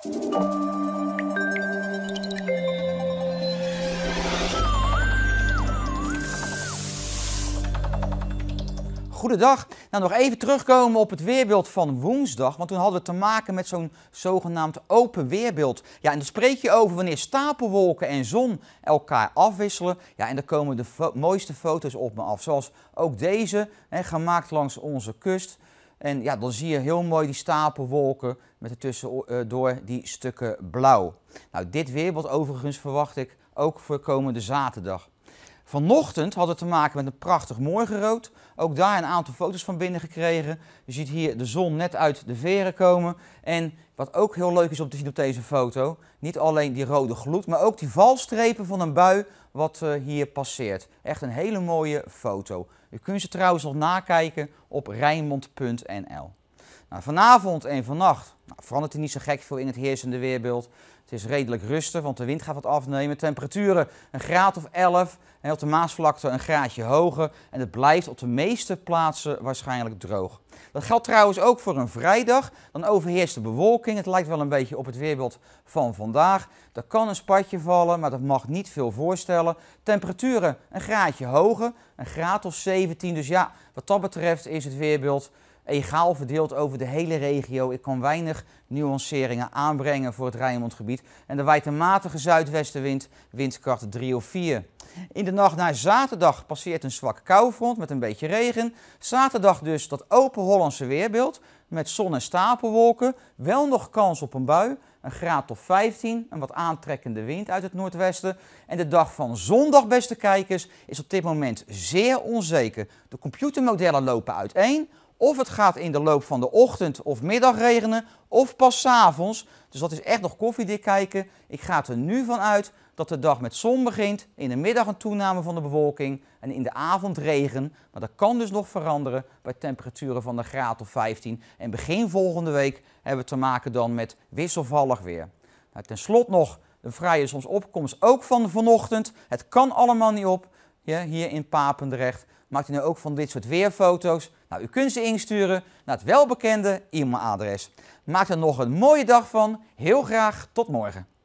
Goedendag. Nou, nog even terugkomen op het weerbeeld van woensdag. Want toen hadden we te maken met zo'n zogenaamd open weerbeeld. Ja, en dan spreek je over wanneer stapelwolken en zon elkaar afwisselen. Ja, en daar komen de mooiste foto's op me af. Zoals ook deze, hè, gemaakt langs onze kust. En ja, dan zie je heel mooi die stapelwolken met ertussen eh, door die stukken blauw. Nou, dit weerbeeld overigens verwacht ik ook voor komende zaterdag. Vanochtend had het te maken met een prachtig morgenrood. Ook daar een aantal foto's van binnen gekregen. Je ziet hier de zon net uit de veren komen. En wat ook heel leuk is om te zien op deze foto, niet alleen die rode gloed, maar ook die valstrepen van een bui wat eh, hier passeert. Echt een hele mooie foto. U kunt ze trouwens nog nakijken op rijnmond.nl. Nou, vanavond en vannacht nou, verandert er niet zo gek veel in het heersende weerbeeld. Het is redelijk rustig, want de wind gaat wat afnemen. Temperaturen een graad of 11 en op de Maasvlakte een graadje hoger. En het blijft op de meeste plaatsen waarschijnlijk droog. Dat geldt trouwens ook voor een vrijdag. Dan overheerst de bewolking. Het lijkt wel een beetje op het weerbeeld van vandaag. Er kan een spatje vallen, maar dat mag niet veel voorstellen. Temperaturen een graadje hoger, een graad of 17. Dus ja, wat dat betreft is het weerbeeld egaal verdeeld over de hele regio. Ik kan weinig nuanceringen aanbrengen voor het Rijnmondgebied. En er waait een matige zuidwestenwind, windkracht 3 of 4. In de nacht naar zaterdag passeert een zwak koufront met een beetje regen. Zaterdag dus dat open Hollandse weerbeeld met zon en stapelwolken. Wel nog kans op een bui, een graad tot 15, een wat aantrekkende wind uit het noordwesten. En de dag van zondag, beste kijkers, is op dit moment zeer onzeker. De computermodellen lopen uiteen. Of het gaat in de loop van de ochtend of middag regenen, of pas s'avonds. Dus dat is echt nog koffiedik kijken. Ik ga er nu van uit dat de dag met zon begint, in de middag een toename van de bewolking en in de avond regen. Maar dat kan dus nog veranderen bij temperaturen van de graad of 15. En begin volgende week hebben we te maken dan met wisselvallig weer. Nou, Ten slotte nog de vrije opkomst ook van vanochtend. Het kan allemaal niet op ja, hier in Papendrecht. Maakt u nu ook van dit soort weerfoto's? Nou, u kunt ze insturen naar het welbekende e-mailadres. Maak er nog een mooie dag van. Heel graag tot morgen.